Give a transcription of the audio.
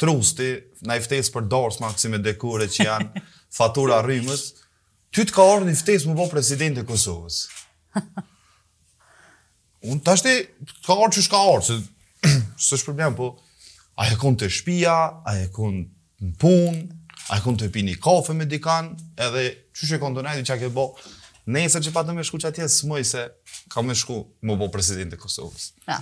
trusti, na i ftesë për dorës Maksime Dekure që janë fatura rrimës, ty të ka orë një ftesë më po president e Kosovës. Unë të ashti, ka orë që shka orë, se së shpërbjam, po, a e kun të shpia, a e kun në punë, a e të pini kafe me dikan, edhe që shë e kun të që a ke bo, nëjëse që patë në me shku që atje, së mëjë se ka me shku më po president e Kosovës. Ja.